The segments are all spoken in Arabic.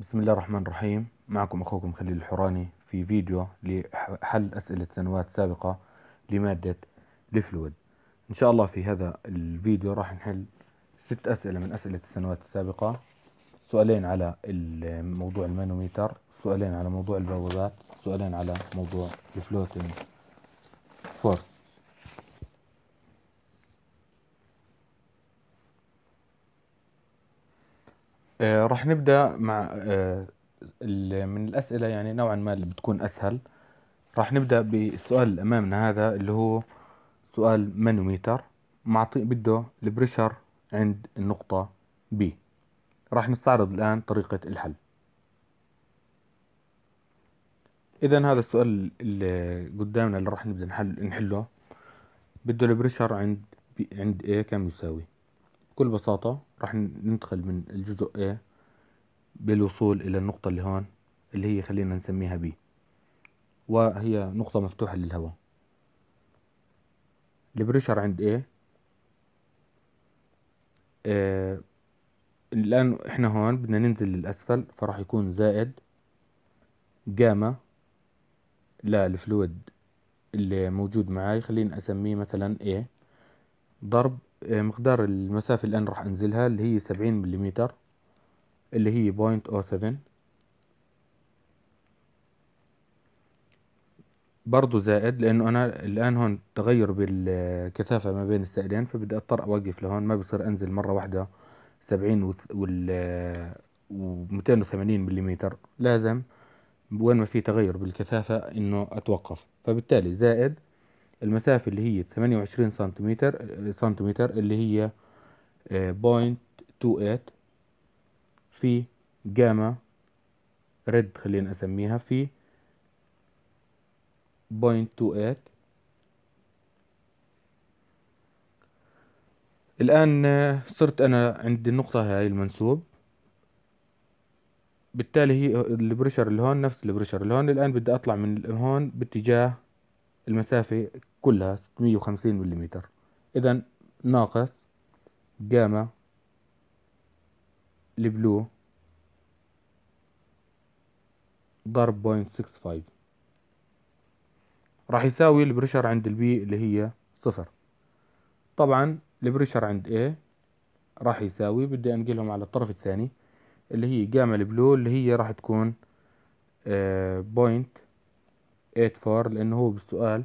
بسم الله الرحمن الرحيم معكم أخوكم خليل الحوراني في فيديو لحل أسئلة سنوات سابقة لمادة الفلويد إن شاء الله في هذا الفيديو راح نحل ست أسئلة من أسئلة السنوات السابقة سؤالين على موضوع المانوميتر سؤالين على موضوع البوابات سؤالين على موضوع الفلوتنج فورس آه راح نبدا مع آه، من الاسئله يعني نوعا ما اللي بتكون اسهل راح نبدا بالسؤال اللي امامنا هذا اللي هو سؤال مانوميتر معطي بده البريشر عند النقطه بي راح نستعرض الان طريقه الحل اذا هذا السؤال اللي قدامنا اللي راح نبدا نحل نحله بده البريشر عند عند ايه كم يساوي بكل بساطة راح ندخل من الجزء A للوصول إلى النقطة اللي هون اللي هي خلينا نسميها B وهي نقطة مفتوحة للهواء البريشر عند A آه الآن إحنا هون بدنا ننزل للأسفل فراح يكون زائد جاما للفلويد اللي موجود معاي خليني أسميه مثلا A ضرب آه، مقدار المسافة الآن راح أنزلها اللي هي سبعين مليمتر اللي هي بوينت أو سفن برضو زائد لأنه أنا الآن هون تغير بالكثافة ما بين السائلين فبدي أضطر أوقف لهون ما بصير أنزل مرة واحدة سبعين وال ومتين وثمانين مليمتر لازم وين ما في تغير بالكثافة إنه أتوقف فبالتالي زائد المسافة اللي هي 28 سنتيمتر سنتيمتر اللي هي بوينت تو ايت في جاما ريد خلينا اسميها في بوينت تو ايت الآن آه، صرت أنا عند النقطة هاي المنسوب بالتالي هي البريشر آه، اللي هون نفس البريشر اللي هون الآن بدي أطلع من هون باتجاه المسافة كلها 650 ملم إذا ناقص جاما البلو ضرب بوينت 65 راح يساوي البريشر عند البي اللي هي صفر طبعا البريشر عند A راح يساوي بدي انقلهم على الطرف الثاني اللي هي جاما البلو اللي هي راح تكون بوينت آه، 84 لانه هو بالسؤال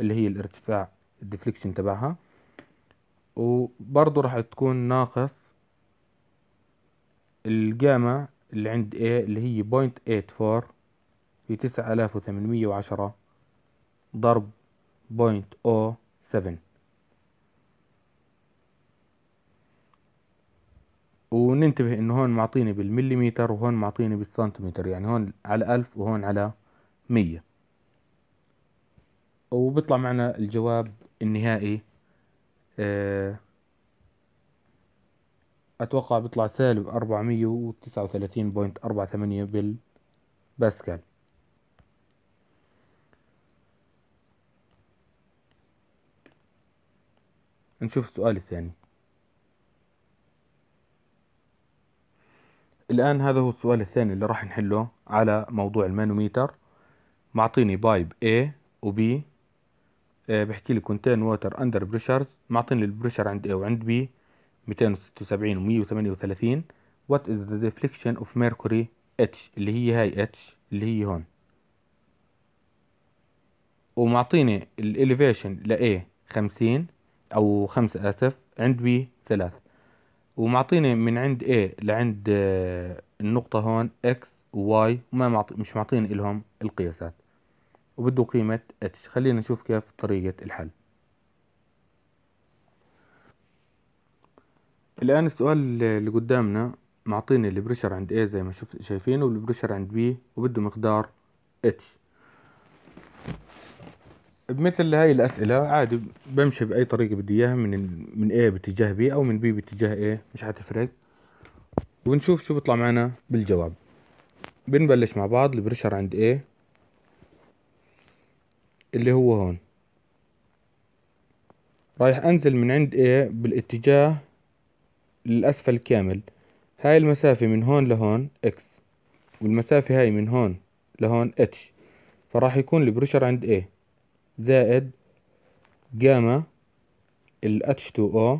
اللي هي الارتفاع الديفليكشن تبعها وبرضه راح تكون ناقص الجاما اللي عند A اللي هي بوينت ايت فور في تسعة آلاف وثمانمية وعشرة ضرب بوينت أو سفن وننتبه انه هون معطيني بالمليمتر وهون معطيني بالسنتيمتر يعني هون على ألف وهون على مية وبيطلع معنا الجواب النهائي آه، أتوقع بيطلع سالب أربعمية وتسعة وثلاثين بوينت أربعة ثمانية بالباسكال نشوف السؤال الثاني الآن هذا هو السؤال الثاني اللي راح نحله على موضوع المانوميتر معطيني بايب A و B آه، بحكي لي كونتين ووتر اندر بريشرز معطيني البريشر عند A وعند B 276 و 138 وات از ذا ديفليكشن اوف ميركوري اتش اللي هي هاي اتش اللي هي هون ومعطيني الاليفيشن ل A 50 او 5 اسف عند B 3 ومعطيني من عند A لعند آه، النقطة هون X و Y وما معطي مش معطيني لهم القياسات وبده قيمة اتش خلينا نشوف كيف طريقة الحل الآن السؤال اللي قدامنا معطيني البريشر عند A زي ما شف شايفين والبريشر عند B وبده مقدار اتش بمثل هاي الأسئلة عادي بمشي بأي طريقة بدي إياها من من A باتجاه B أو من B باتجاه A مش حتفرق ونشوف شو بيطلع معنا بالجواب بنبلش مع بعض البريشر عند A اللي هو هون رايح انزل من عند A بالاتجاه للأسفل كامل هاي المسافة من هون لهون X والمسافة هاي من هون لهون H فراح يكون البريشر عند A زائد جاما ال H2O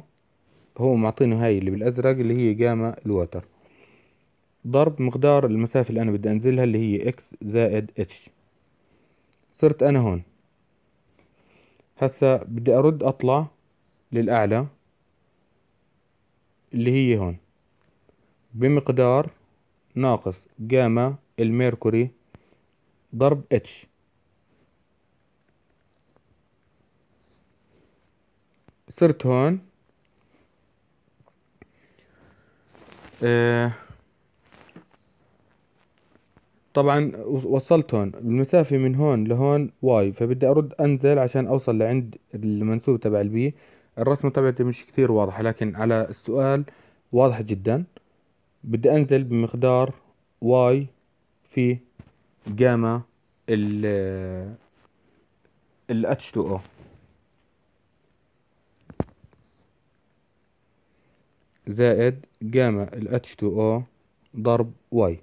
هو معطينه هاي اللي بالأزرق اللي هي جاما الوتر ضرب مقدار المسافة اللي أنا بدي أنزلها اللي هي X زائد H صرت أنا هون هسا بدي ارد اطلع للاعلى اللي هي هون بمقدار ناقص جاما الميركوري ضرب اتش صرت هون آه طبعا وصلت هون المسافة من هون لهون واي فبدي ارد انزل عشان اوصل لعند المنسوب تبع البي الرسمة تبعتي مش كثير واضحة لكن على السؤال واضحة جدا بدي انزل بمقدار واي في جاما ال ال اتش تو او زايد جاما ال اتش تو او ضرب واي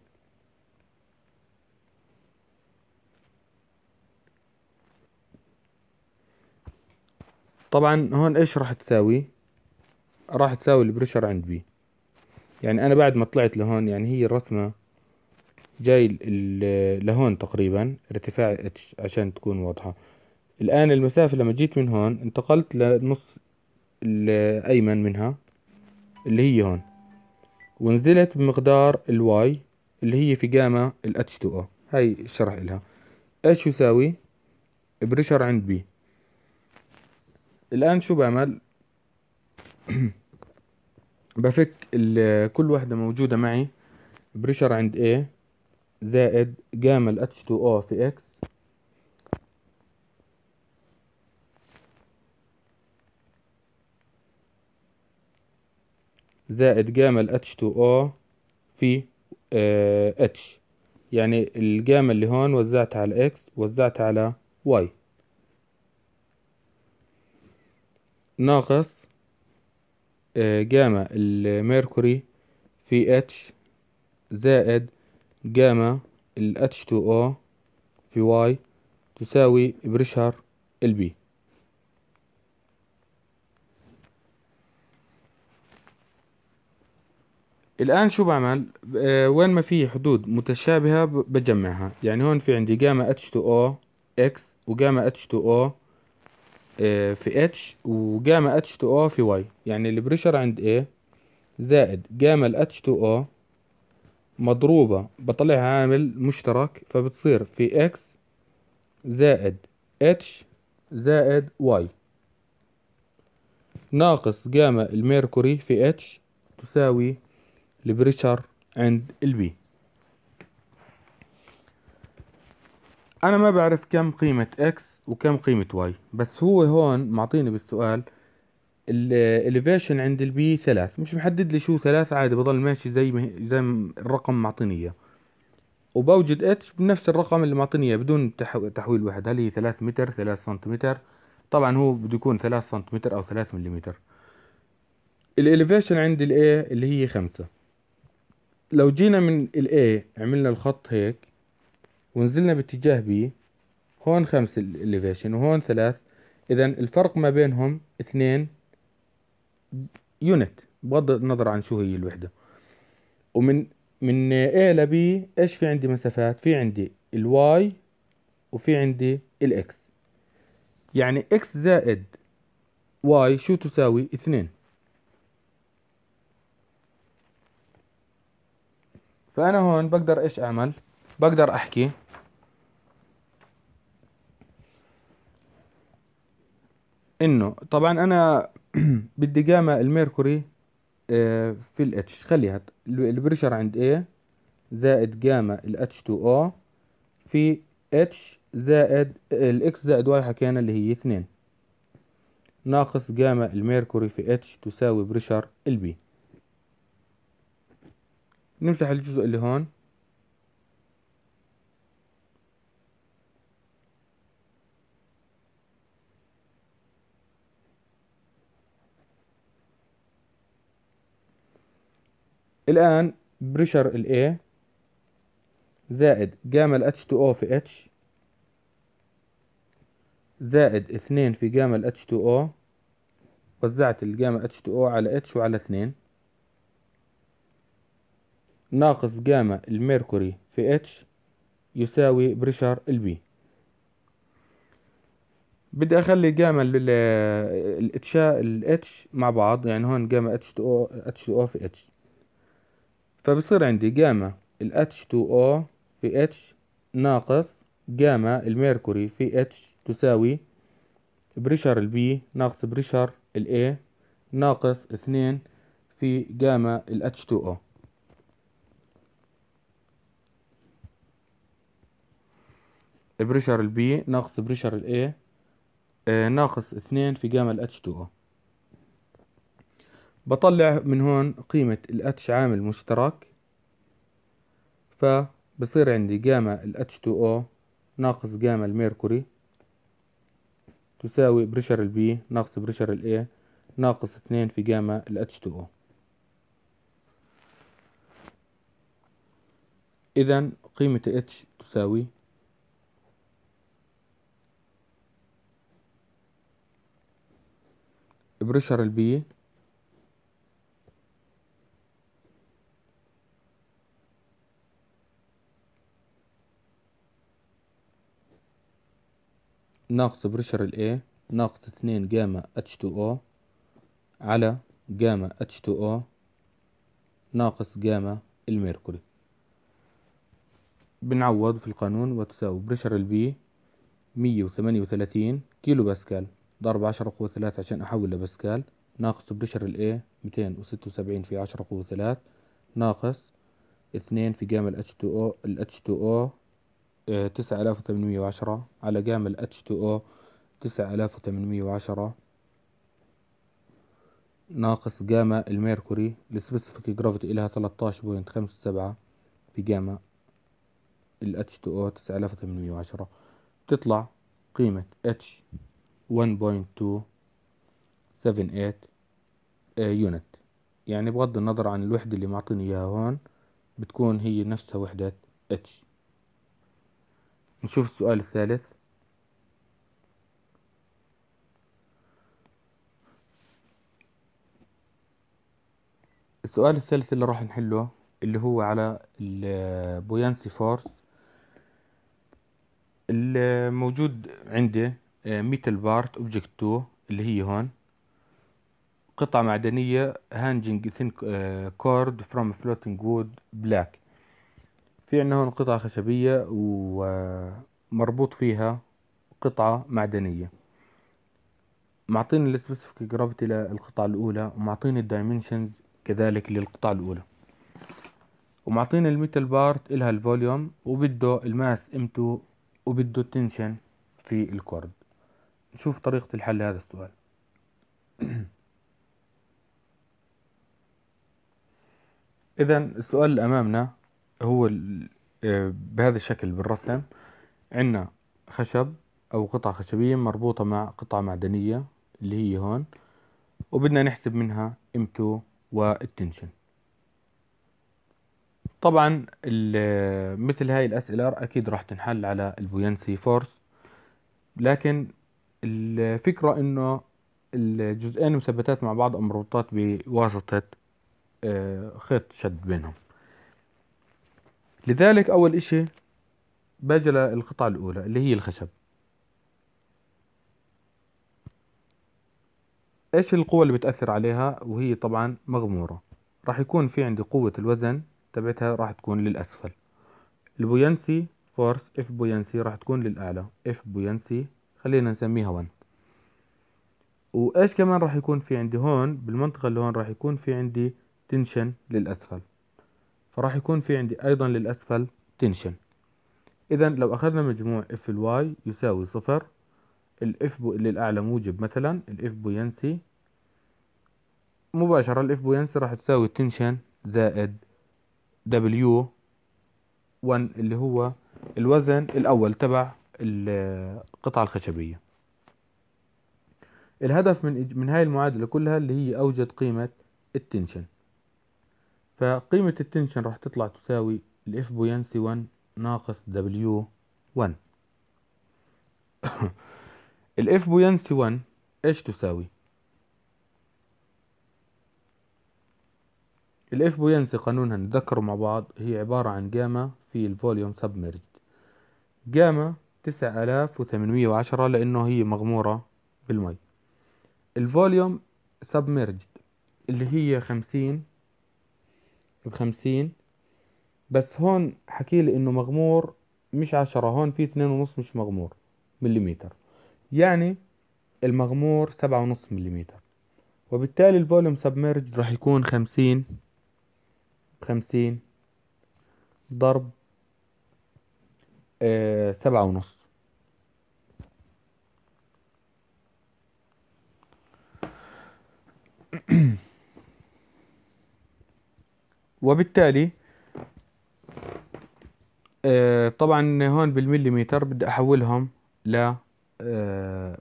طبعا هون ايش راح تساوي راح تساوي البريشر عند بي يعني انا بعد ما طلعت لهون يعني هي الرسمة جاي لهون تقريبا ارتفاع اتش عشان تكون واضحة الان المسافة لما جيت من هون انتقلت لنص الايمن منها اللي هي هون ونزلت بمقدار الواي اللي هي في جاما الاتش 2 او هاي الشرح الها ايش يساوي بريشر عند بي الآن شو بعمل بفك كل واحدة موجودة معي بريشر عند A زائد جاما ال H2O في X زائد جاما ال H2O في آه، H يعني الجاما اللي هون وزعتها على X وزعتها على Y ناقص آه، جاما الميركوري في اتش زائد جاما ال تو او في واي تساوي بريشر البي الآن شو بعمل آه، وين ما في حدود متشابهة بجمعها يعني هون في عندي جاما اتش تو او اكس وجاما اتش تو او آه، في اتش وجاما اتش تو او في واي يعني البريشر عند ايه زائد جاما الاتش تو او مضروبة بطلعها عامل مشترك فبتصير في اكس زائد اتش زائد واي ناقص جاما الميركوري في اتش تساوي البريشر عند البي انا ما بعرف كم قيمة اكس وكم قيمة واي بس هو هون معطيني بالسؤال الاليفيشن عند البي ثلاث مش محدد لي شو ثلاث عادي بضل ماشي زي ما زي الرقم معطيني اياه وبوجد اتش بنفس الرقم اللي معطيني اياه بدون تح... تحويل واحد هل هي ثلاث متر ثلاث سنتيمتر طبعا هو بده يكون ثلاث سنتيمتر او ثلاث مليمتر الاليفيشن عند الاي اللي هي خمسة لو جينا من الاي عملنا الخط هيك ونزلنا باتجاه بي هون خمس الليفيشن وهون ثلاث اذا الفرق ما بينهم اثنين يونت بغض النظر عن شو هي الوحدة ومن من A ل B ايش في عندي مسافات في عندي الواي وفي عندي الاكس يعني اكس زائد واي شو تساوي اثنين فانا هون بقدر ايش اعمل بقدر احكي انه طبعا انا بدي جاما الميركوري آه، في الاتش خليها البريشر عند ايه زائد جاما الاتش 2 او في اتش زائد الاكس زائد واي حكينا اللي هي اثنين ناقص جاما الميركوري في اتش تساوي بريشر البي نمسح الجزء اللي هون الآن بريشر الـ A زائد جاما الـ H2O في H زائد اثنين في جاما الـ H2O وزعت الجاما H2O على H وعلى اثنين ناقص جاما الميركوري في H يساوي بريشر الـ B بدي اخلي جاما الاتشاء الاتش مع بعض يعني هون جاما اتش تو او اتش تو او في اتش فبصير عندي جاما ال H2O في H ناقص جاما الميركوري في H تساوي بريشر البي ناقص بريشر الاي ناقص اثنين في جاما ال H2O بريشر البي ناقص بريشر الاي آه، ناقص اثنين في جاما ال H2O بطلع من هون قيمة الاتش عامل مشترك فبصير عندي جاما الاتش تو او ناقص جاما الميركوري تساوي بريشر البي ناقص بريشر الاي ناقص اثنين في جاما الاتش تو او اذا قيمة اتش تساوي بريشر البي ناقص بريشر ال ناقص اثنين جاما اتش تو او علي جاما اتش تو او ناقص جاما الميركوري بنعوض في القانون وتساوي بريشر البي مية وثمانية وثلاثين كيلو باسكال ضرب عشرة قوة ثلاثة عشان أحول لباسكال ناقص بريشر الاي ميتين وستة وسبعين في عشرة قوة ثلاث ناقص اثنين في جاما الاتش تو او الاتش تو او تسعة آلاف وثمانمية وعشرة على جامل اتش تو او تسعة آلاف وثمانمية وعشرة ناقص جاما الميركوري السبيسيفيك جرافيتي إلها تلاتاش بوينت خمسة سبعة في جاما الاتش تو او تسعة آلاف وثمانمية وعشرة تطلع قيمة اتش ون بوينت تو سفن ايت يونت يعني بغض النظر عن الوحدة اللي معطيني إياها هون بتكون هي نفسها وحدة اتش نشوف السؤال الثالث السؤال الثالث اللي راح نحله اللي هو على البويانسي فورس الموجود عندي آه، ميتال بارت اوبجكت 2 اللي هي هون قطعة معدنية هانجينج ثين آه، كورد فروم فلوتينج وود بلاك في عندنا هون قطعة خشبية ومربوط فيها قطعة معدنية معطين السبيسيفيك جرافيتي للقطعة الأولى ومعطيني الدايمنشنز كذلك للقطعة الأولى ومعطيني الميتال بارت إلها الفوليوم وبده الماس امتو وبده التنشن في الكورد نشوف طريقة الحل لهذا السؤال إذا السؤال اللي أمامنا هو آه، بهذا الشكل بالرسم عندنا خشب أو قطعة خشبية مربوطة مع قطعة معدنية اللي هي هون وبدنا نحسب منها M2 والتنشن طبعا مثل هاي الأسئلة أكيد راح تنحل على البوينسي فورس لكن الفكرة إنه الجزئين مثبتات مع بعض او مربوطات بواسطة آه، خيط شد بينهم لذلك أول إشي باجي للقطعة الأولى اللي هي الخشب إيش القوة اللي بتأثر عليها وهي طبعا مغمورة راح يكون في عندي قوة الوزن تبعتها راح تكون للأسفل البوينسي فورس اف بوينسي راح تكون للأعلى اف بوينسي خلينا نسميها 1 وايش كمان راح يكون في عندي هون بالمنطقة اللي هون راح يكون في عندي تنشن للأسفل فراح يكون في عندي أيضا للأسفل تنشن إذا لو أخذنا مجموع اف الواي يساوي صفر الاف بو اللي للأعلى موجب مثلا الاف بوينسي مباشرة الاف بوينسي راح تساوي تنشن زائد دبليو ون اللي هو الوزن الأول تبع القطعة الخشبية الهدف من من هاي المعادلة كلها اللي هي أوجد قيمة التنشن فقيمة التنشن راح تطلع تساوي الاف بوينسي 1 ناقص دبليو 1 الاف بوينسي 1 ايش تساوي الاف بوينسي قانونها نتذكره مع بعض هي عبارة عن جاما في الفوليوم سبميرج جاما 9810 آلاف وثمانمية وعشرة لأنه هي مغمورة بالمي الفوليوم سبميرج اللي هي خمسين بخمسين بس هون حكي لي انه مغمور مش عشرة هون في اثنين ونص مش مغمور مليمتر يعني المغمور سبعة ونص مليمتر وبالتالي الفوليوم سبميرج راح يكون خمسين بخمسين ضرب آه، سبعة ونص وبالتالي آه، طبعا هون بالمليمتر بدي احولهم ل آه،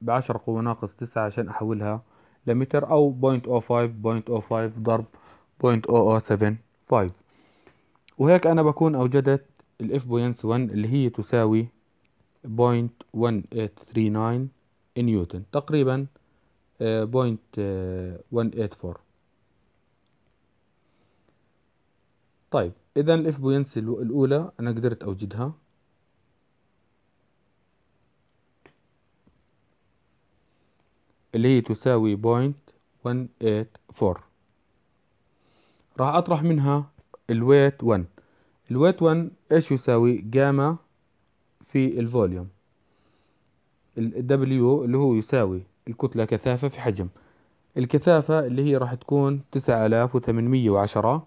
بعشرة قوة ناقص تسعة عشان احولها لمتر او بوينت او oh oh ضرب بوينت oh وهيك انا بكون اوجدت الاف بوينس 1 اللي هي تساوي بوينت 1839 نيوتن تقريبا بوينت آه، 184 طيب اذا الاف بوينتس الاولى انا قدرت اوجدها اللي هي تساوي بوينت فور راح اطرح منها الويت 1 الويت 1 ايش يساوي جاما في الفوليوم الدبليو اللي هو يساوي الكتلة كثافة في حجم الكثافة اللي هي راح تكون تسعة الاف وعشرة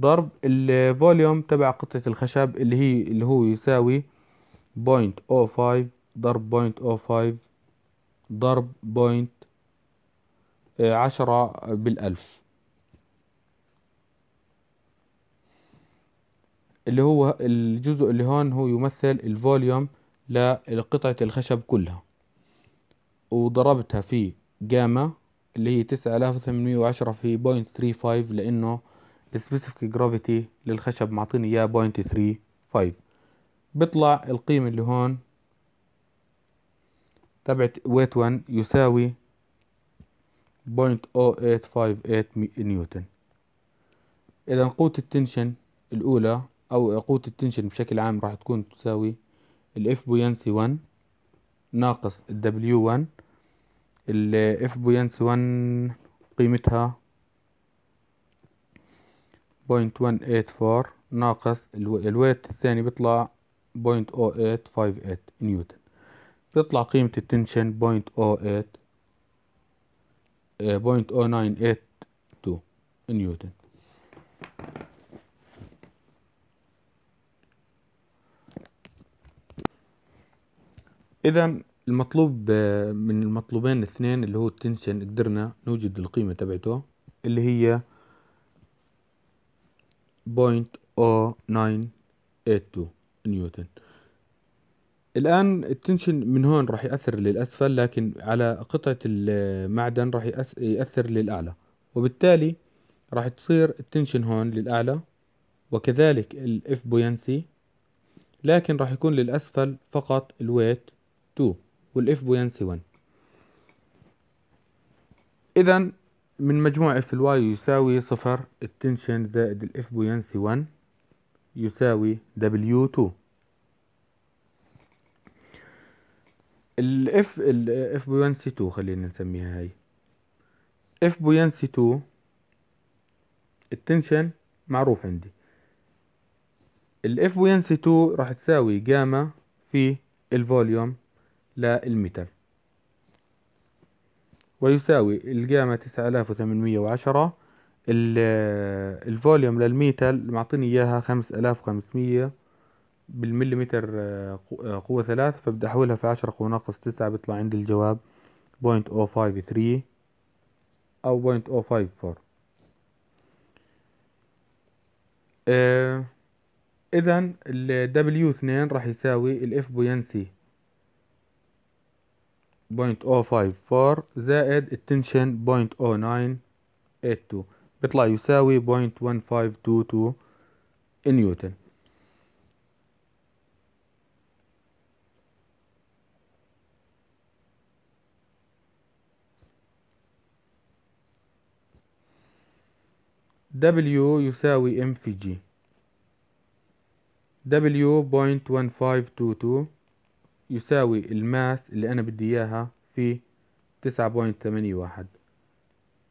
ضرب الفوليوم تبع قطعة الخشب اللي هي اللي هو يساوي بوينت او فايف ضرب بوينت او فايف ضرب بوينت عشرة بالألف اللي هو الجزء اللي هون هو يمثل الفوليوم لقطعة الخشب كلها وضربتها في جاما اللي هي تسعة آلاف وثمانمية وعشرة في بوينت ثري فايف لأنه السبيسيفيك جرافيتي للخشب معطيني اياه بوينت ثري فايف بيطلع القيمة اللي هون تبعت ويت 1 يساوي 0.0858 نيوتن اذا قوة التنشن الاولى او قوة التنشن بشكل عام راح تكون تساوي الاف بوينسي 1 ناقص الدبليو 1 الاف بوينسي 1 قيمتها بوينت ايت فور ناقص الويت الثاني بيطلع بوينت او ايت فايف ايت نيوتن بيطلع قيمة التنشن بوينت او ايت بوينت او ناين ايت تو نيوتن اذا المطلوب آه، من المطلوبين الاثنين اللي هو التنشن قدرنا نوجد القيمة تبعته اللي هي 0.0982 نيوتن الآن التنشن من هون راح يأثر للأسفل لكن على قطعة المعدن راح يأثر للأعلى وبالتالي راح تصير التنشن هون للأعلى وكذلك الاف بوينسي لكن راح يكون للأسفل فقط الويت 2 والاف بوينسي 1 إذا من مجموع اف الواي يساوي صفر التنشن زائد الاف بوينسي 1 يساوي دبليو 2 الاف الاف بوينسي 2 خلينا نسميها هاي اف بوينسي 2 التنشن معروف عندي الاف بوينسي 2 راح تساوي جاما في الفوليوم للمتر ويساوي الجاما تسعة آلاف وثمانمية وعشرة الفوليوم للميتال معطيني إياها خمس آلاف وخمسمية بالمليمتر آه، قوة ثلاث فبدي أحولها في عشرة قوة ناقص تسعة بيطلع عندي الجواب بوينت oh أو فايف ثري أو بوينت أو فايف فور إذا ال دبليو اثنين راح يساوي الاف F بوينسي 0.054 زائد التنشن 0.0982 بيطلع يساوي 0.1522 نيوتن W يساوي M في G W 0.1522 يساوي الماس اللي أنا بدي إياها في تسعة بوينت ثمانية واحد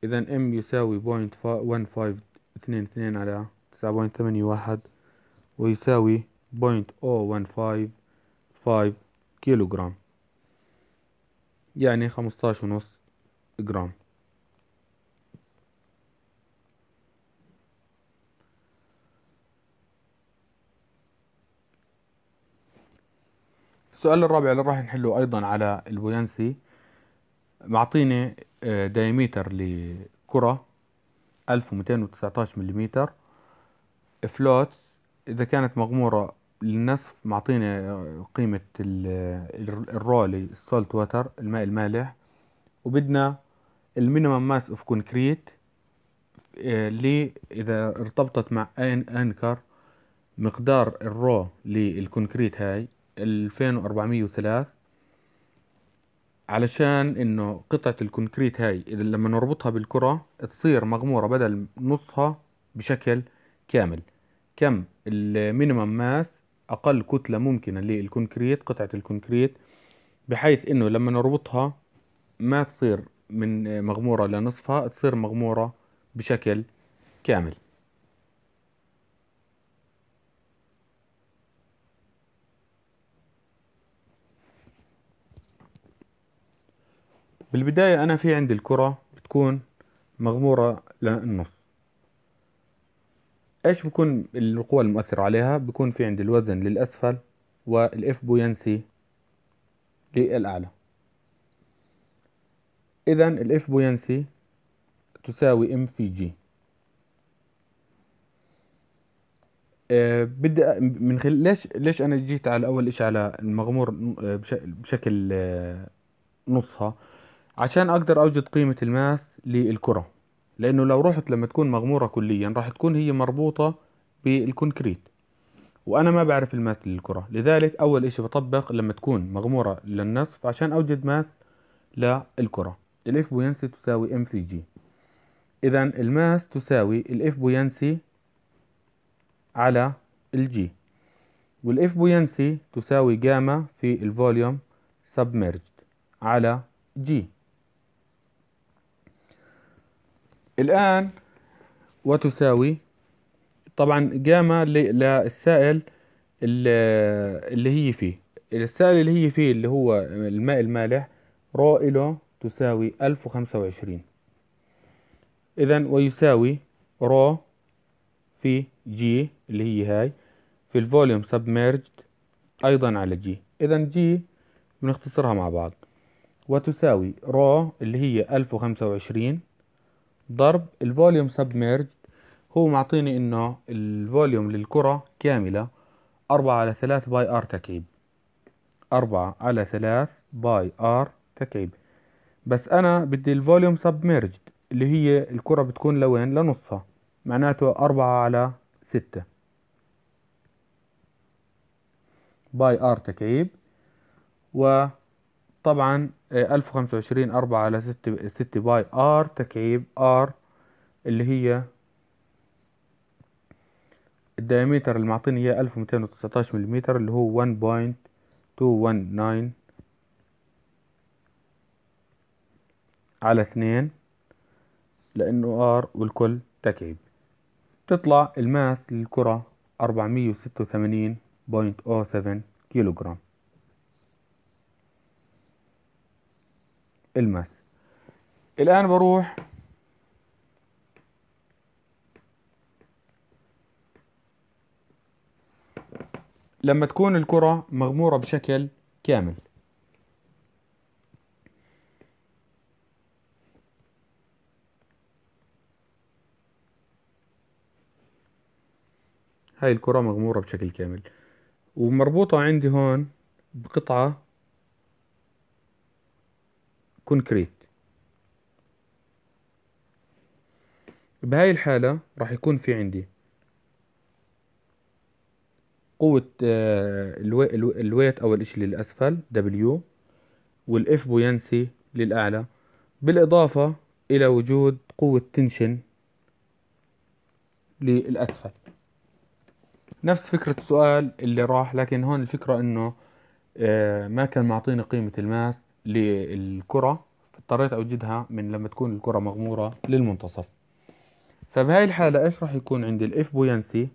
إذا ام يساوي بوينت ون فايف اثنين اثنين على تسعة بوينت ثمانية واحد ويساوي بوينت أو ون فايف فايف كيلو جرام يعني خمستاش ونص جرام السؤال الرابع اللي راح نحله أيضا على البوينسي معطينا آه، دايمتر لكرة 1219 ملم فلوت إذا كانت مغمورة للنصف معطينا آه، قيمة الرولي السولت واتر الماء المالح وبدنا المينيمم ماس اوف كونكريت اللي اذا ارتبطت مع انكر مقدار الرو للكونكريت هاي 2403 علشان انه قطعة الكونكريت هاي اذا لما نربطها بالكرة تصير مغمورة بدل نصها بشكل كامل كم المينيمم ماس اقل كتلة ممكنة للكونكريت قطعة الكونكريت بحيث انه لما نربطها ما تصير من مغمورة لنصفها تصير مغمورة بشكل كامل بالبداية أنا في عندي الكرة بتكون مغمورة للنص ايش بكون القوة المؤثرة عليها بكون في عندي الوزن للأسفل والإف بوينسي للأعلى إذا الإف بوينسي تساوي ام في جي آه، بدي من خل... ليش ليش انا جيت على اول اشي على المغمور آه، بشكل آه، نصها عشان اقدر اوجد قيمة الماس للكرة لانه لو رحت لما تكون مغمورة كليا راح تكون هي مربوطة بالكونكريت وانا ما بعرف الماس للكرة لذلك اول اشي بطبق لما تكون مغمورة للنصف عشان اوجد ماس للكرة الاف بوينسي تساوي ام في جي اذا الماس تساوي الاف بوينسي على الجي والاف بوينسي تساوي جاما في الفوليوم سبميرجد على جي الآن وتساوي طبعا جاما للسائل اللي هي فيه السائل اللي هي فيه اللي هو الماء المالح رو له تساوي ألف وخمسة وعشرين إذا ويساوي رو في جي اللي هي هاي في الفوليوم سبميرجد أيضا على جي إذا جي بنختصرها مع بعض وتساوي رو اللي هي ألف وخمسة وعشرين ضرب الفوليوم سبميرج هو معطيني انه الفوليوم للكرة كاملة أربعة على ثلاث باي ار تكعيب أربعة على ثلاث باي ار تكعيب بس انا بدي الفوليوم سبميرج اللي هي الكرة بتكون لوين لنصها معناته أربعة على ستة باي ار تكعيب و طبعا 1025 آه، 4 على 6 6 باي ار تكعيب ار اللي هي الدايمتر اللي معطيني هي 1219 ملم اللي هو 1.219 على 2 لانه ار والكل تكعيب تطلع الماس للكرة 486.07 كيلوغرام الماس الآن بروح لما تكون الكرة مغمورة بشكل كامل هاي الكرة مغمورة بشكل كامل ومربوطة عندي هون بقطعة كونكريت بهاي الحالة راح يكون في عندي قوة آه، الويت أول إشي للأسفل W والإف بوينسي للأعلى بالإضافة إلى وجود قوة تنشن للأسفل نفس فكرة السؤال اللي راح لكن هون الفكرة إنه آه، ما كان معطيني قيمة الماس للكرة اضطريت أوجدها من لما تكون الكرة مغمورة للمنتصف فبهاي الحالة إيش راح يكون عندي الإف بوينسي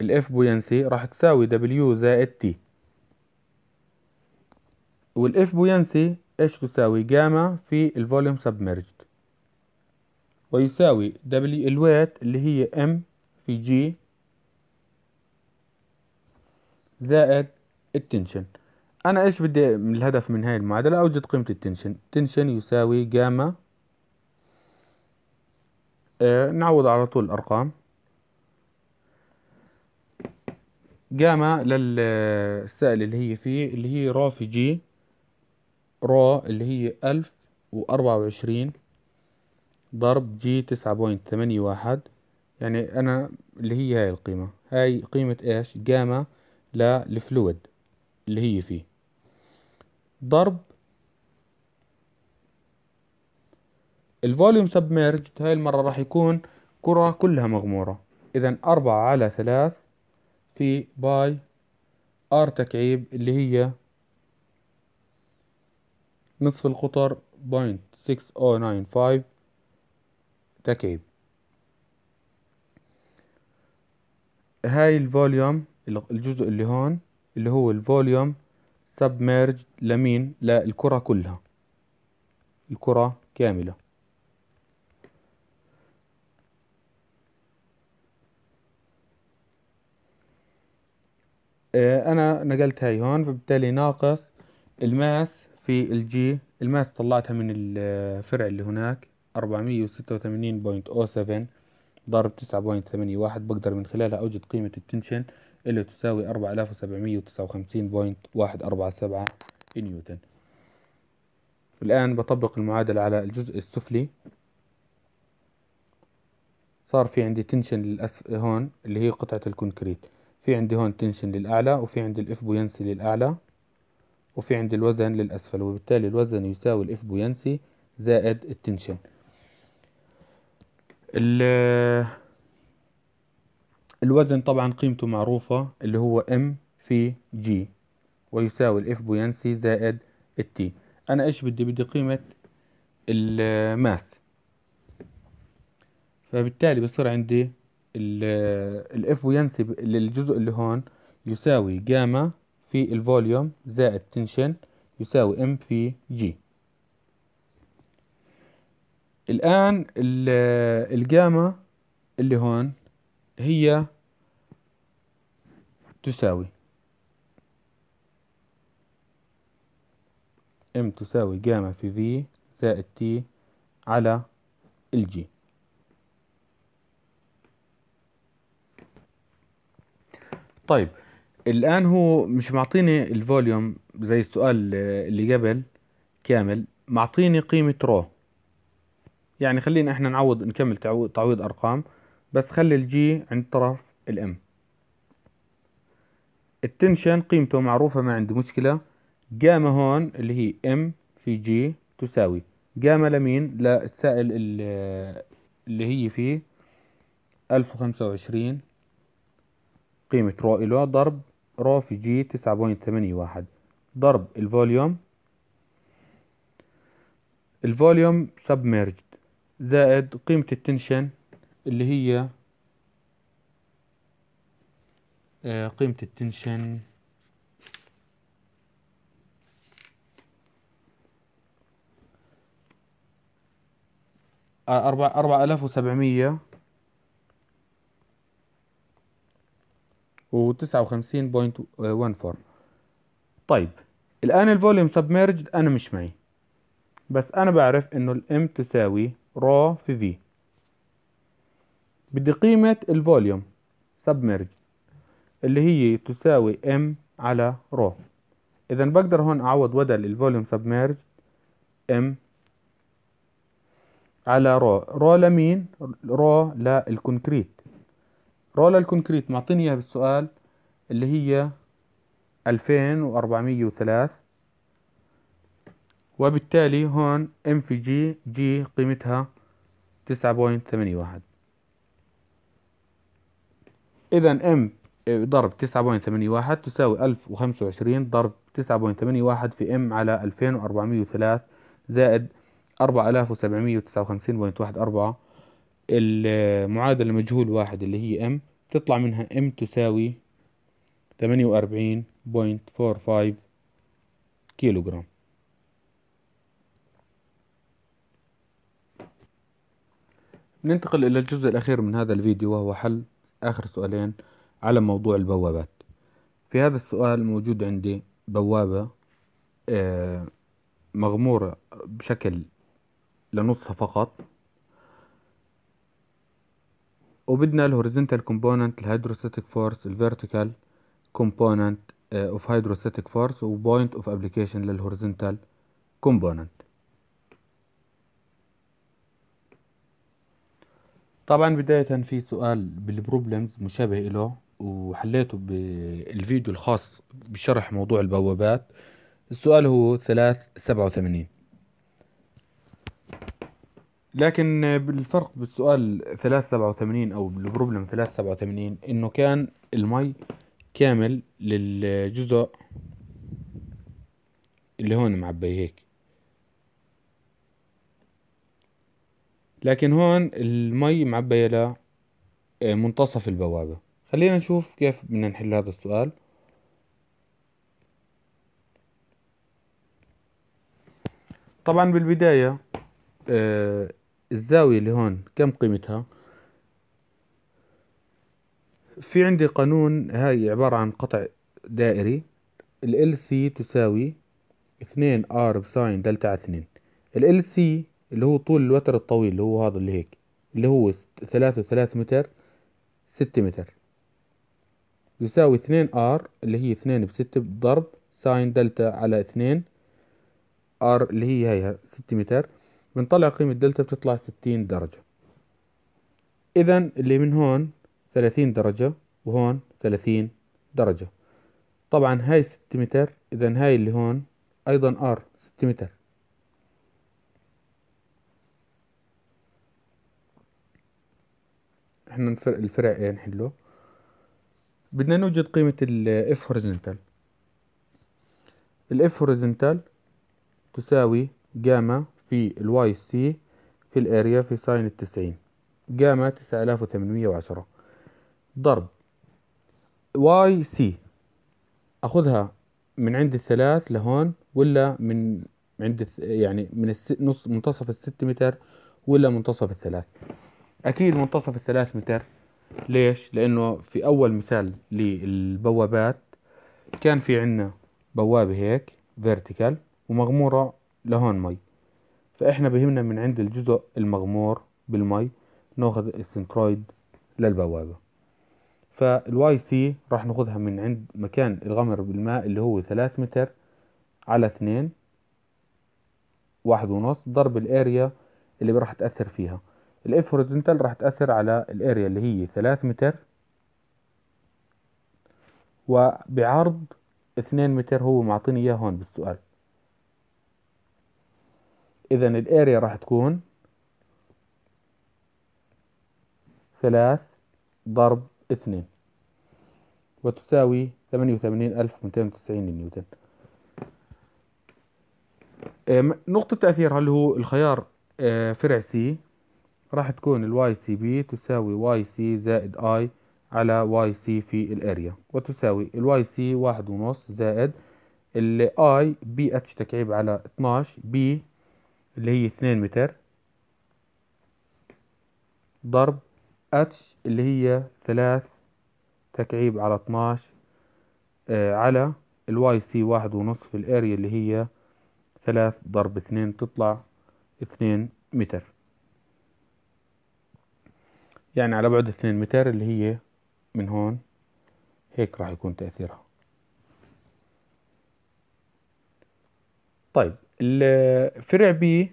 الاف بوينسي راح تساوي دبليو زائد تي والاف بوينسي ايش تساوي جاما في الفوليوم سبمرجد ويساوي W الوات اللي هي ام في جي زائد التنشن أنا إيش بدي من الهدف من هاي المعادلة أوجد قيمة التنشن التنشن يساوي جاما آه نعوض على طول الأرقام جاما للسائل آه، اللي هي فيه اللي هي رو في جي رو اللي هي ألف وأربعة وعشرين ضرب جي تسعة بوينت ثمانية واحد يعني أنا اللي هي هاي القيمة هاي قيمة إيش جاما للفلويد اللي هي فيه ضرب الفوليوم سبميرج هاي المرة راح يكون كرة كلها مغمورة إذا أربعة على ثلاث في باي ار تكعيب اللي هي نصف القطر بوينت 6095 تكعيب هاي الفوليوم الجزء اللي هون اللي هو الفوليوم سبميرج لمين للكرة كلها الكرة كاملة إيه، انا نقلت هاي هون فبالتالي ناقص الماس في الجي الماس طلعتها من الفرع اللي هناك أربعمية وستة وثمانين أو سفن ضرب تسعة ثمانية واحد بقدر من خلالها أوجد قيمة التنشن اللي تساوي 4759.147 آلاف وسبعمية وتسعة وخمسين واحد أربعة سبعة نيوتن الآن بطبق المعادلة على الجزء السفلي صار في عندي تنشن للأس هون اللي هي قطعة الكونكريت في عندي هون تنشن للأعلى وفي عندي الإف بوينسي للأعلى وفي عندي الوزن للأسفل وبالتالي الوزن يساوي الإف بوينسي زائد التنشن ال الوزن طبعا قيمته معروفة اللي هو ام في جي ويساوي الاف بوينسي زائد التي انا ايش بدي بدي قيمة الماس فبالتالي بصير عندي الاف بوينسي للجزء اللي هون يساوي جاما في الفوليوم زائد تنشن يساوي ام في جي الآن الجاما اللي هون هي تساوي ام تساوي جاما في في زائد تي على الجي طيب الآن هو مش معطيني الفوليوم زي السؤال اللي قبل كامل معطيني قيمة رو يعني خلينا احنا نعوض نكمل تعويض, ارقام بس خلي الجي عند طرف الام التنشن قيمته معروفة ما عندي مشكلة جاما هون اللي هي ام في جي تساوي جاما لمين للسائل اللي هي فيه ألف وخمسة وعشرين قيمة رو إلو ضرب رو في جي تسعة بوينت ثمانية واحد ضرب الفوليوم الفوليوم سبميرجد زائد قيمة التنشن اللي هي آه، قيمة التنشن آه، أربع أربع آلاف وسبعمية وتسعة وخمسين بوينت وان فور طيب الآن الفوليوم سبميرجد أنا مش معي بس أنا بعرف إنه الإم تساوي را في في بدي قيمة الفوليوم سبمرج اللي هي تساوي ام على رو اذا بقدر هون اعوض بدل الفوليوم سبمرج ام على رو رو لمين رو للكونكريت رو للكونكريت معطيني اياها بالسؤال اللي هي 2403 وبالتالي هون ام في جي جي قيمتها تسعة بوينت ثمانية واحد إذا ام ضرب تسعة بوينت ثمانية واحد تساوي ألف وخمسة وعشرين ضرب تسعة بوينت ثمانية واحد في ام على ألفين وأربعمية وثلاث زائد أربعة آلاف وسبعمية وتسعة وخمسين بوينت واحد أربعة المعادلة مجهول واحد اللي هي ام تطلع منها ام تساوي ثمانية وأربعين بوينت فور فايف كيلو جرام ننتقل إلى الجزء الأخير من هذا الفيديو وهو حل آخر سؤالين على موضوع البوابات في هذا السؤال موجود عندي بوابة آه، مغمورة بشكل لنصها فقط وبدنا الهوريزنتال كومبوننت الهيدروستاتيك فورس الفيرتيكال كومبوننت اوف هيدروستاتيك فورس وبوينت اوف ابليكيشن للهوريزنتال كومبوننت طبعا بداية في سؤال بالبروبلمز مشابه له وحليته بالفيديو الخاص بشرح موضوع البوابات السؤال هو ثلاث سبعة وثمانين لكن بالفرق بالسؤال ثلاث سبعة وثمانين أو بالبروبلم ثلاث سبعة وثمانين إنه كان المي كامل للجزء اللي هون معبي هيك لكن هون المي معبية لمنتصف آه، البوابة خلينا نشوف كيف بدنا نحل هذا السؤال طبعا بالبداية آه، الزاوية اللي هون كم قيمتها في عندي قانون هاي عبارة عن قطع دائري ال سي تساوي اثنين ار بساين دلتا على اثنين ال سي اللي هو طول الوتر الطويل اللي هو هذا اللي هيك اللي هو ثلاثة وثلاث متر ستة متر يساوي اثنين ار اللي هي اثنين بستة ضرب ساين دلتا على اثنين ار اللي هي هيها ستة متر بنطلع قيمة دلتا بتطلع ستين درجة اذا اللي من هون ثلاثين درجة وهون ثلاثين درجة طبعا هاي ستة متر اذا هاي اللي هون ايضا ار ستة متر احنا الفرع ايه يعني نحله بدنا نوجد قيمة الاف هوريزونتال الاف هوريزونتال تساوي جاما في الواي سي في الاريا في ساين التسعين جاما تسعة آلاف وثمانمية وعشرة ضرب واي سي اخذها من عند الثلاث لهون ولا من عند يعني من نص منتصف الست متر ولا منتصف الثلاث اكيد منتصف الثلاث متر ليش لانه في اول مثال للبوابات كان في عنا بوابة هيك فيرتيكال ومغمورة لهون مي فاحنا بهمنا من عند الجزء المغمور بالمي ناخذ السنترويد للبوابة فالواي سي راح ناخذها من عند مكان الغمر بالماء اللي هو ثلاث متر على اثنين واحد ونص ضرب الاريا اللي راح تأثر فيها الاف هوريزونتال راح تأثر على الاريا اللي هي 3 متر وبعرض 2 متر هو معطيني اياه هون بالسؤال اذا الاريا راح تكون 3 ضرب 2 وتساوي 88290 نيوتن نقطة تأثير هل هو الخيار آه، فرع سي راح تكون الواي سي بي تساوي واي سي زائد اي على واي سي في الاريا وتساوي الواي سي واحد ونص زائد الاي بي اتش تكعيب على 12 بي اللي هي 2 متر ضرب اتش اللي هي 3 تكعيب على 12 آه على الواي سي واحد ونص في الاريا اللي هي 3 ضرب 2 تطلع 2 متر يعني على بعد 2 متر اللي هي من هون هيك راح يكون تأثيرها طيب الفرع بي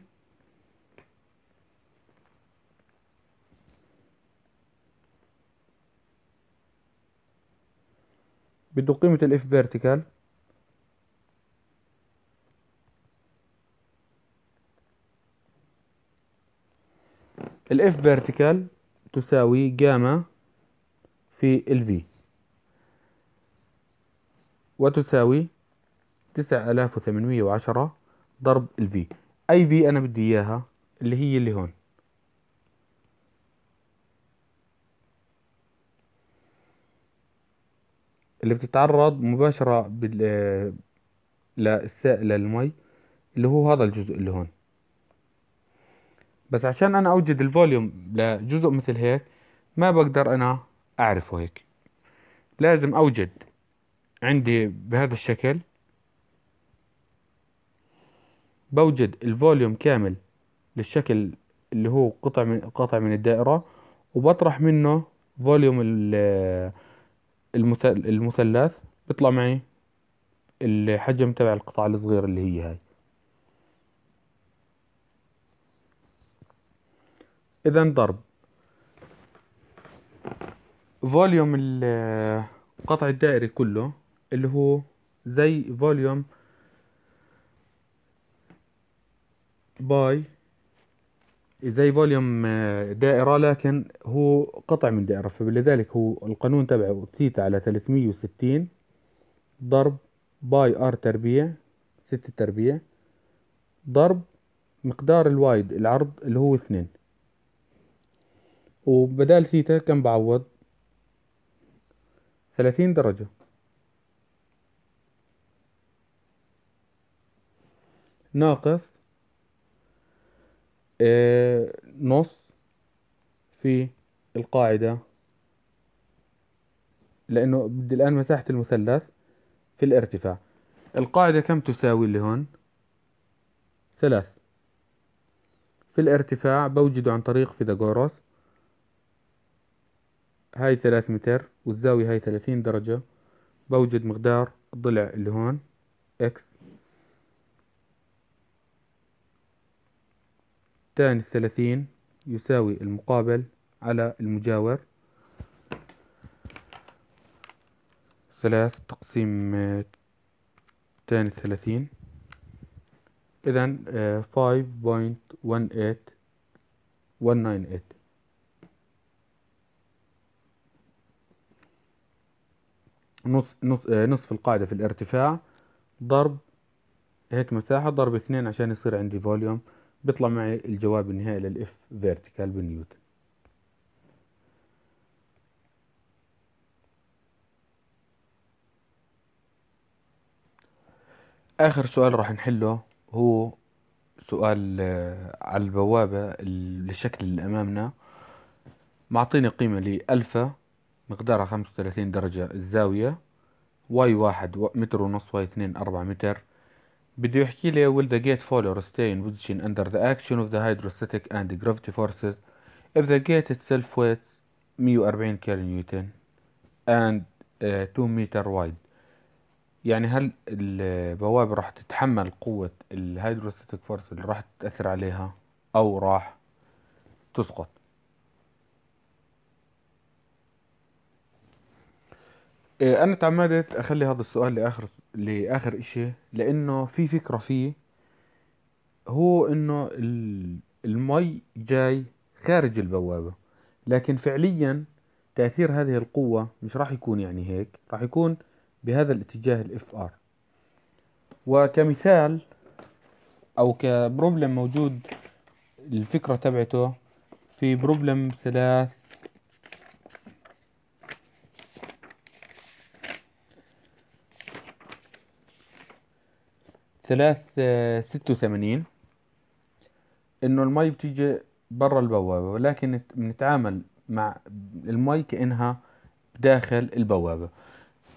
بده قيمة الاف فيرتيكال الاف فيرتيكال تساوي جاما في الفي وتساوي تسعة آلاف وثمانمية وعشرة ضرب الفي أي في أنا بدي إياها اللي هي اللي هون اللي بتتعرض مباشرة بال آه، للسائل المي اللي هو هذا الجزء اللي هون بس عشان انا اوجد الفوليوم لجزء مثل هيك ما بقدر انا اعرفه هيك لازم اوجد عندي بهذا الشكل بوجد الفوليوم كامل للشكل اللي هو قطع من قطع من الدائرة وبطرح منه فوليوم المثلث بيطلع معي الحجم تبع القطعة الصغيرة اللي هي هاي إذا ضرب فوليوم القطع الدائري كله اللي هو زي فوليوم باي زي فوليوم آه، دائرة لكن هو قطع من دائرة فلذلك هو القانون تبعه ثيتا على 360 ضرب باي ار تربيع ستة تربيع ضرب مقدار الوايد العرض اللي هو اثنين وبدال ثيتا كم بعوض ثلاثين درجة ناقص آه، نص في القاعدة لأنه بدي الآن مساحة المثلث في الارتفاع القاعدة كم تساوي اللي هون ثلاث في الارتفاع بوجده عن طريق فيثاغورس هاي ثلاث متر والزاوية هاي ثلاثين درجة بوجد مقدار الضلع اللي هون اكس تاني الثلاثين يساوي المقابل على المجاور ثلاث تقسيم تاني ثلاثين إذن فايف آه، نص نص آه، نصف القاعدة في الارتفاع ضرب هيك مساحة ضرب اثنين عشان يصير عندي فوليوم بيطلع معي الجواب النهائي للإف فيرتيكال بالنيوتن آخر سؤال راح نحله هو سؤال آه، على البوابة للشكل اللي أمامنا معطيني قيمة لألفا مقدارها خمسة وثلاثين درجة الزاوية واي واحد متر ونص واي اثنين أربعة متر بده يحكي لي will the gate fall or stay in position under the action of the hydrostatic and gravity forces if the gate itself weighs 140 كيلو نيوتن and uh, 2 متر وايد يعني هل البوابة راح تتحمل قوة الهيدروستاتيك فورس اللي راح تأثر عليها أو راح تسقط إيه، انا تعمدت اخلي هذا السؤال لاخر لاخر اشي لانه في فكرة فيه هو انه ال- المي جاي خارج البوابة لكن فعليا تأثير هذه القوة مش راح يكون يعني هيك راح يكون بهذا الاتجاه الاف ار وكمثال او كبروبلم موجود الفكرة تبعته في بروبلم ثلاث ثلاث ستة وثمانين انه المي بتيجي برا البوابة ولكن بنتعامل مع المي كأنها داخل البوابة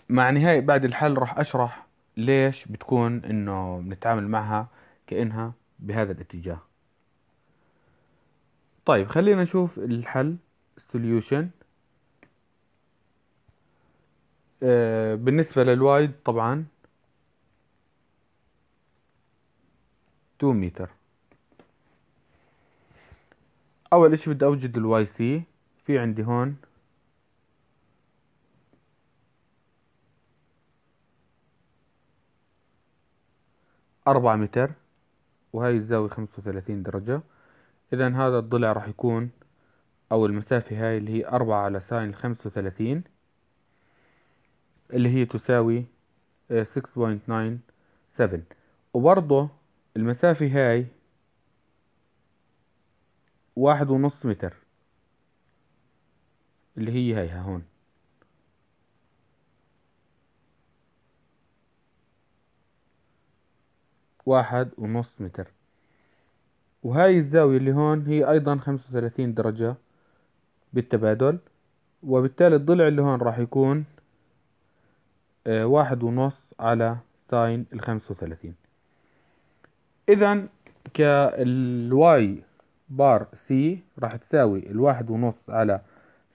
مع نهاية بعد الحل راح أشرح ليش بتكون إنه بنتعامل معها كأنها بهذا الاتجاه طيب خلينا نشوف الحل solution آه، بالنسبة للوايد طبعا 2 متر اول اشي بدي اوجد الواي سي في عندي هون أربعة متر وهي الزاوية خمسة وثلاثين درجة إذا هذا الضلع راح يكون أو المسافة هاي اللي هي أربعة على ساين الخمسة وثلاثين اللي هي تساوي 6.97 آه، وبرضه المسافة هاي واحد ونص متر اللي هي هيها هون واحد ونص متر وهاي الزاوية اللي هون هي أيضا خمسة وثلاثين درجة بالتبادل وبالتالي الضلع اللي هون راح يكون آه، واحد ونص على ساين الخمسة وثلاثين اذا كالواي بار سي راح تساوي الواحد ونص على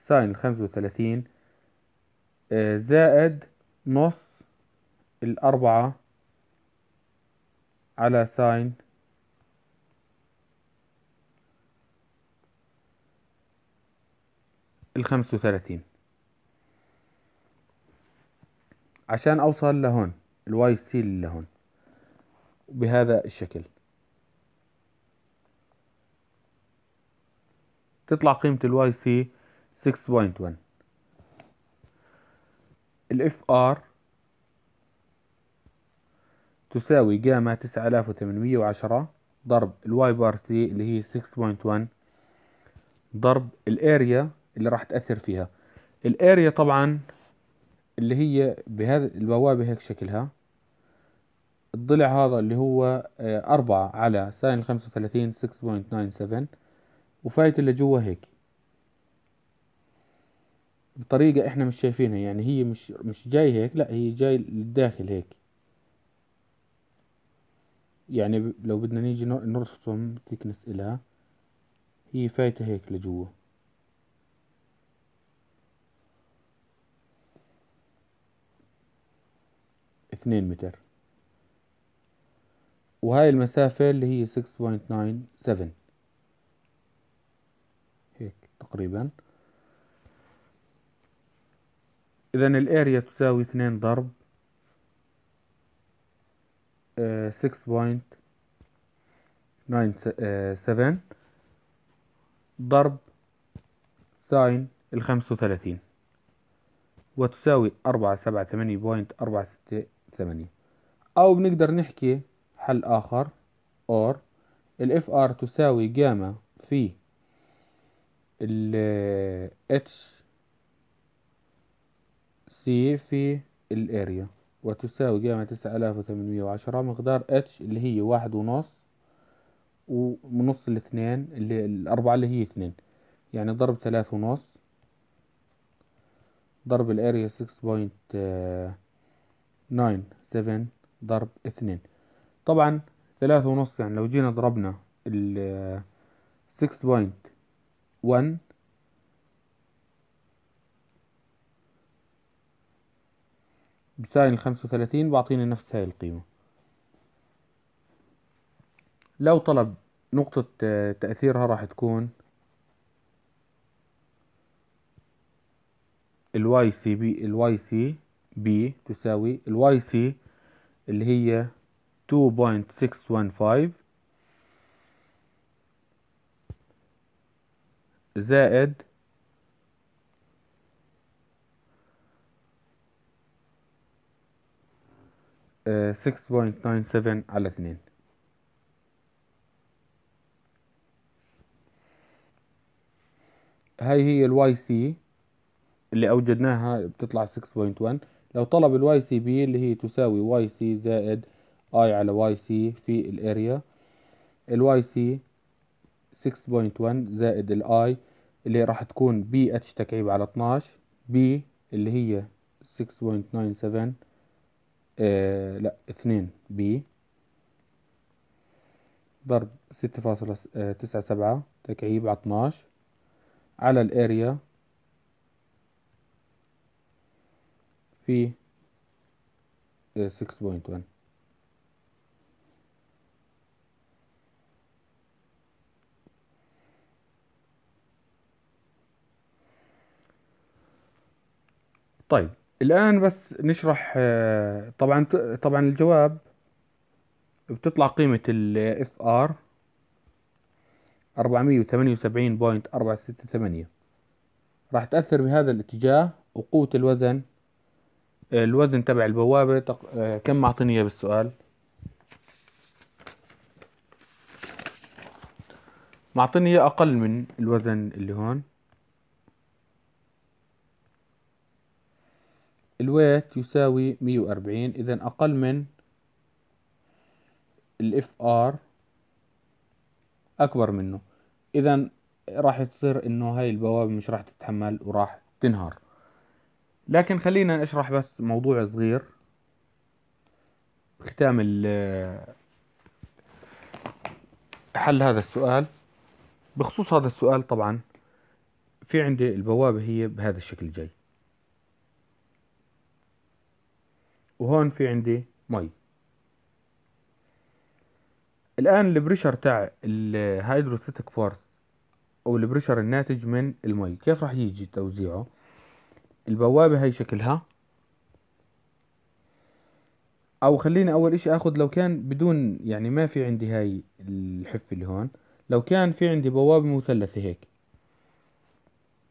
ساين الخمسة وثلاثين آه، زائد نص الأربعة على ساين الخمسة وثلاثين عشان أوصل لهون الواي سي لهون بهذا الشكل تطلع قيمة الواي سي 6.1 الاف FR تساوي جاما 9810 ضرب الواي بار سي اللي هي 6.1 ضرب الاريا اللي راح تأثر فيها الاريا طبعا اللي هي بهذا البوابة هيك شكلها الضلع هذا اللي هو آه، أربعة على ساين خمسة وثلاثين سكس بوينت ناين سفن وفايت اللي جوا هيك بطريقة احنا مش شايفينها يعني هي مش مش جاي هيك لا هي جاي للداخل هيك يعني لو بدنا نيجي نرسم تكنس إلها هي فايتة هيك لجوا اثنين متر وهاي المسافة اللي هي 6.97 هيك تقريبا إذا الأريا تساوي 2 ضرب 6.97 آه، ضرب ساين الخمسة وثلاثين وتساوي أربعة سبعة ثمانية بوينت أربعة ستة ثمانية أو بنقدر نحكي حل آخر or ال FR تساوي جاما في ال H C في الاريا وتساوي جاما تسعة آلاف وثمانمية وعشرة مقدار H اللي هي واحد ونص ونص الاثنين اللي الأربعة اللي هي اثنين يعني ضرب ثلاث ونص ضرب الاريا آه، 6.97 ضرب اثنين طبعا ثلاثة ونص يعني لو جينا ضربنا ال 6.1 بساين الخمسة وثلاثين بعطينا نفس هاي القيمة لو طلب نقطة آه، تأثيرها راح تكون الواي سي بي الواي سي بي تساوي الواي سي اللي هي 2.615 زائد uh, 6.97 على 2 هاي هي الواي سي اللي اوجدناها بتطلع 6.1 لو طلب الواي سي بي اللي هي تساوي واي سي زائد اي على واي سي في الاريا الواي سي 6.1 زائد الاي اللي راح تكون بي اتش تكعيب على 12 بي اللي هي 6.97 آه لا اثنين بي ضرب ستة فاصلة آه، تسعة سبعة تكعيب على 12 على الاريا في سكس بوينت ون طيب الآن بس نشرح آه، طبعا طبعا الجواب بتطلع قيمة ال اف FR 478.468 راح تأثر بهذا الاتجاه وقوة الوزن آه، الوزن تبع البوابة آه، كم معطيني اياه بالسؤال معطيني اياه أقل من الوزن اللي هون الويت يساوي 140 إذا أقل من الاف ار أكبر منه إذا راح تصير إنه هاي البوابة مش راح تتحمل وراح تنهار لكن خلينا نشرح بس موضوع صغير ختام حل هذا السؤال بخصوص هذا السؤال طبعا في عندي البوابة هي بهذا الشكل الجاي وهون في عندي مي الآن البريشر تاع الهيدروستاتيك فورس أو البريشر الناتج من المي كيف راح يجي توزيعه البوابة هي شكلها أو خليني أول إشي أخذ لو كان بدون يعني ما في عندي هاي الحفة اللي هون لو كان في عندي بوابة مثلثة هيك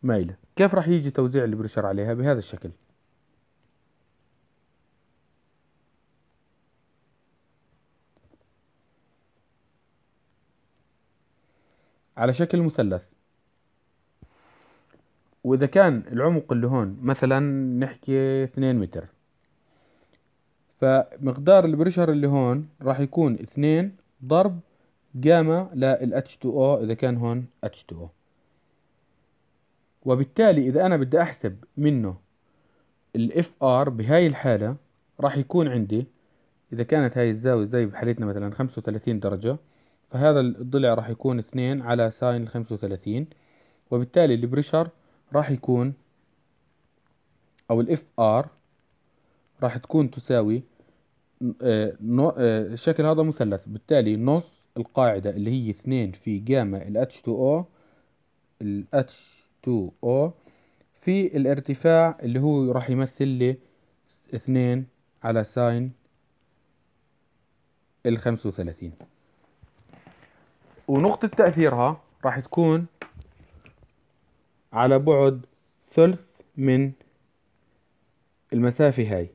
مايلة كيف راح يجي توزيع البريشر عليها بهذا الشكل على شكل مثلث وإذا كان العمق اللي هون مثلا نحكي 2 متر فمقدار البريشر اللي هون راح يكون 2 ضرب جاما لل H2O إذا كان هون H2O وبالتالي إذا أنا بدي أحسب منه ال FR بهاي الحالة راح يكون عندي إذا كانت هاي الزاوية زي بحالتنا مثلا 35 درجة فهذا الضلع راح يكون اثنين على ساين الخمسة وثلاثين وبالتالي البريشر راح يكون او الاف ار راح تكون تساوي آه، آه، الشكل هذا مثلث بالتالي نص القاعدة اللي هي اثنين في جاما ال h 2 او ال h 2 او في الارتفاع اللي هو راح يمثل لي اثنين على ساين الخمسة وثلاثين ونقطة تأثيرها راح تكون على بعد ثلث من المسافة هاي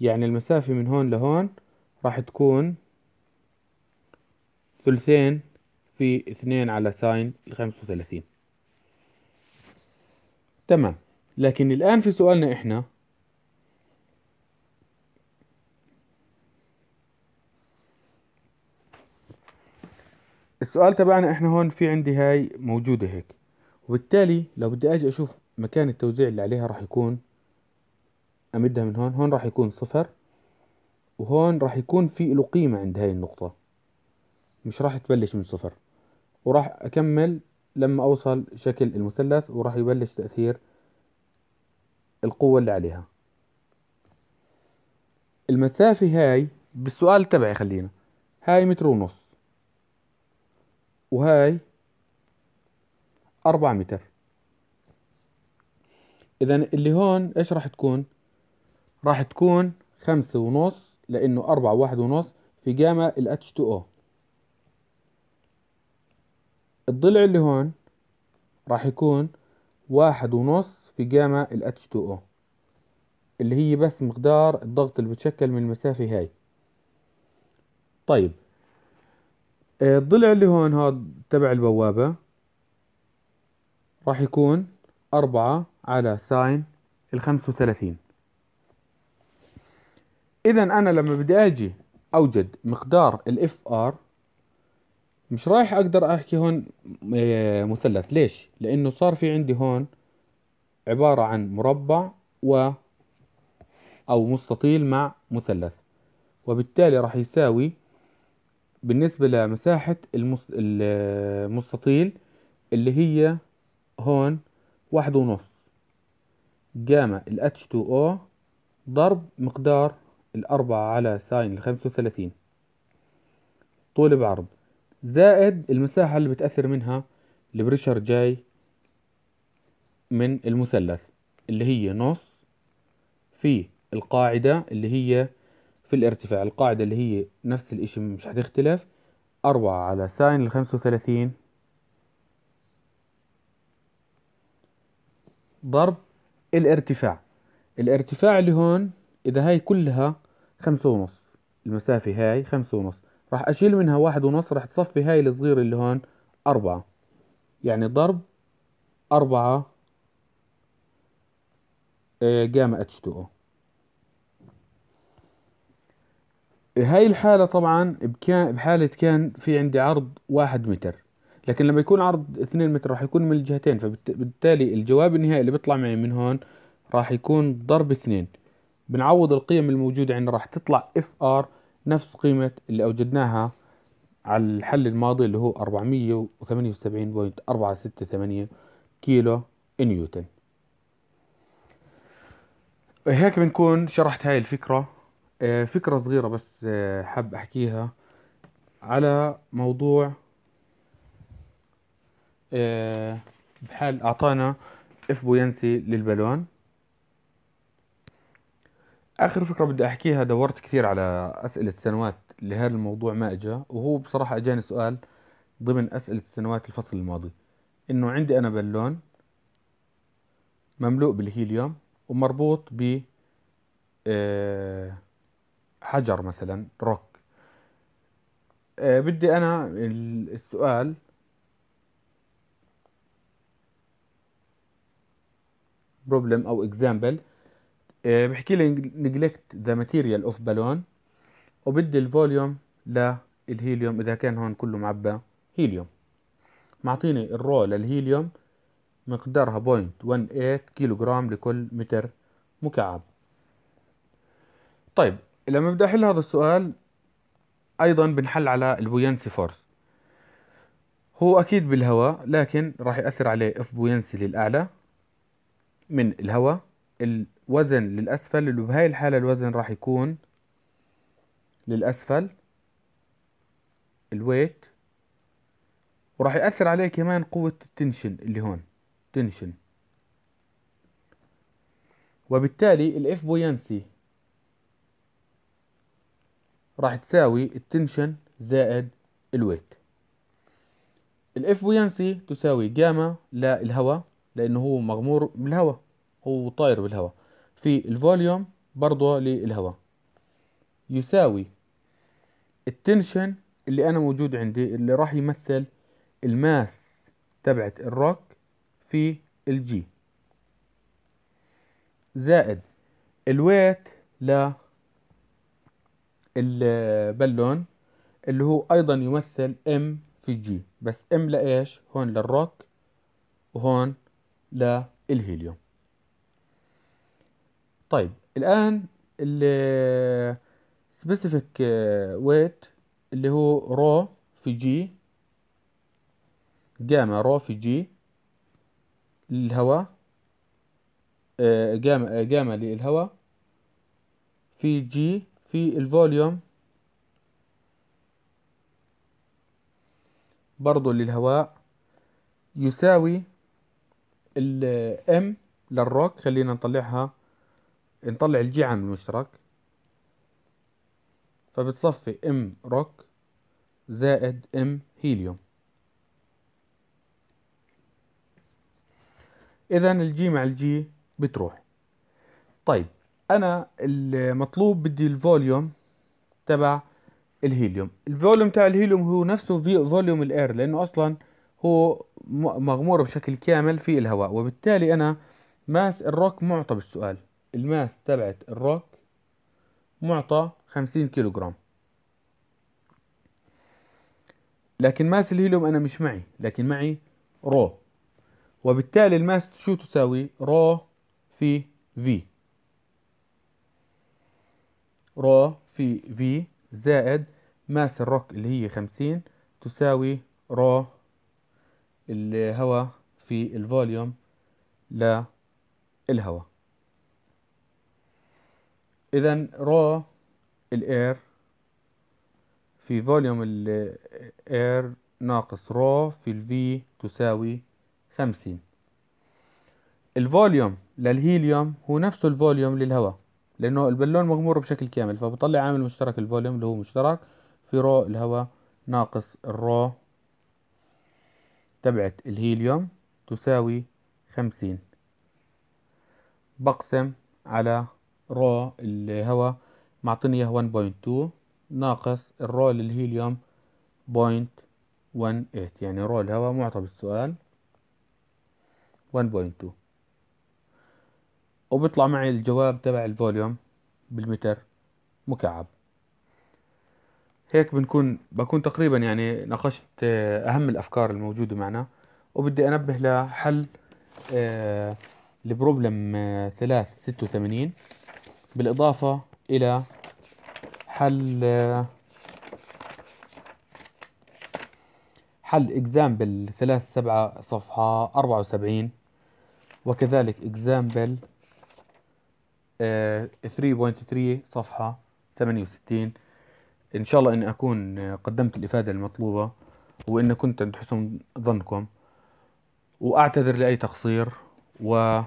يعني المسافة من هون لهون راح تكون ثلثين في اثنين على ساين الخمسة وثلاثين تمام لكن الآن في سؤالنا إحنا السؤال تبعنا احنا هون في عندي هاي موجودة هيك وبالتالي لو بدي اجي اشوف مكان التوزيع اللي عليها راح يكون امدها من هون هون راح يكون صفر وهون راح يكون في له قيمة عند هاي النقطة مش راح تبلش من صفر وراح اكمل لما اوصل شكل المثلث وراح يبلش تأثير القوة اللي عليها المسافة هاي بالسؤال تبعي خلينا هاي متر ونص وهاي أربعة متر إذا اللي هون إيش راح تكون راح تكون خمسة ونص لأنه أربعة واحد ونص في جاما ال H2O الضلع اللي هون راح يكون واحد ونص في جاما ال H2O اللي هي بس مقدار الضغط اللي بتشكل من المسافة هاي طيب الضلع إيه، اللي هون هاد تبع البوابة راح يكون أربعة على ساين الخمسة وثلاثين إذا أنا لما بدي أجي أوجد مقدار الـ FR مش رايح أقدر أحكي هون إيه، مثلث ليش؟ لأنه صار في عندي هون عبارة عن مربع و أو مستطيل مع مثلث وبالتالي راح يساوي بالنسبة لمساحة المستطيل اللي هي هون واحد ونص جاما ال H2O ضرب مقدار الأربعة على ساين الخمسة وثلاثين طول بعرض زائد المساحة اللي بتأثر منها البريشر جاي من المثلث اللي هي نص في القاعدة اللي هي في الارتفاع القاعدة اللي هي نفس الاشي مش هتختلف أربعة على ساين الخمسة وثلاثين ضرب الارتفاع الارتفاع اللي هون إذا هاي كلها خمسة ونص المسافة هاي خمسة ونص راح أشيل منها واحد ونص راح تصفي هاي الصغيرة اللي هون أربعة يعني ضرب أربعة آه، جاما اتش تو او هاي الحالة طبعا بحالة كان في عندي عرض واحد متر لكن لما يكون عرض اثنين متر راح يكون من الجهتين فبالتالي الجواب النهائي اللي بيطلع معي من هون راح يكون ضرب اثنين بنعوض القيم الموجودة عندنا راح تطلع اف ار نفس قيمة اللي اوجدناها على الحل الماضي اللي هو 478.468 كيلو نيوتن هيك بنكون شرحت هاي الفكرة آه، فكرة صغيرة بس آه، حاب أحكيها على موضوع آه، بحال أعطانا إف بوينسي للبالون آخر فكرة بدي أحكيها دورت كثير على أسئلة سنوات لهذا الموضوع ما أجا وهو بصراحة أجاني سؤال ضمن أسئلة السنوات الفصل الماضي إنه عندي أنا بالون مملوء بالهيليوم ومربوط ب آه حجر مثلا روك آه، بدي انا السؤال بروبلم او اكزامبل آه، بحكي لي نجلكت ذا ماتيريال اوف بالون وبدي الفوليوم للهيليوم اذا كان هون كله معبى هيليوم معطيني الرو للهيليوم مقدارها 0.18 كيلو جرام لكل متر مكعب طيب لما بدي احل هذا السؤال ايضا بنحل على البوينسي فورس هو اكيد بالهواء لكن راح ياثر عليه اف بوينسي للاعلى من الهواء الوزن للاسفل اللي بهاي الحاله الوزن راح يكون للاسفل الويت وراح ياثر عليه كمان قوه التنشن اللي هون تنشن وبالتالي الاف بوينسي راح تساوي التنشن زائد الويت الاف الافوينسي تساوي جاما للهواء لانه هو مغمور بالهواء هو طاير بالهواء في الفوليوم برضه للهواء يساوي التنشن اللي انا موجود عندي اللي راح يمثل الماس تبعت الروك في الجي زائد الويت ل البالون اللي هو ايضا يمثل ام في جي بس ام لايش هون للروك وهون للهيليوم طيب الان السبيسيفيك ويت اللي هو رو في جي جاما رو في جي للهواء جاما جاما للهواء في جي في الفوليوم برضو للهواء يساوي الام للروك خلينا نطلعها نطلع الجي عامل مشترك فبتصفي ام روك زائد ام هيليوم اذا الجي مع الجي بتروح طيب انا المطلوب بدي الفوليوم تبع الهيليوم الفوليوم تاع الهيليوم هو نفسه في فوليوم الاير لانه اصلا هو مغمور بشكل كامل في الهواء وبالتالي انا ماس الروك معطى بالسؤال الماس تبعت الروك معطى 50 كيلو جرام لكن ماس الهيليوم انا مش معي لكن معي رو وبالتالي الماس شو تساوي رو في في را في في زائد ماس الروك اللي هي خمسين تساوي را الهواء في الفوليوم للهواء إذا را الاير في فوليوم الاير ناقص را في الفي تساوي خمسين الفوليوم للهيليوم هو نفس الفوليوم للهواء لانه البالون مغمور بشكل كامل فبطلع عامل مشترك الفوليوم اللي هو مشترك في رو الهواء ناقص الرو تبعت الهيليوم تساوي خمسين بقسم على رو الهواء معطيني اياه 1.2 ناقص الرو للهيليوم 0.18 يعني رو الهواء معطى بالسؤال 1.2 وبيطلع معي الجواب تبع الفوليوم بالمتر مكعب هيك بنكون بكون تقريبا يعني ناقشت آه، اهم الافكار الموجوده معنا وبدي انبه لحل البروبلم آه، 386 آه، بالاضافه الى حل حل اكزامبل 37 صفحه 74 وكذلك اكزامبل 3.3 آه، صفحة 68 إن شاء الله إني أكون آه، قدمت الإفادة المطلوبة وإن كنت عند حسن ظنكم وأعتذر لأي تقصير وأسأل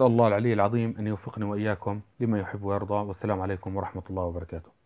الله العلي العظيم أن يوفقني وإياكم لما يحب ويرضى والسلام عليكم ورحمة الله وبركاته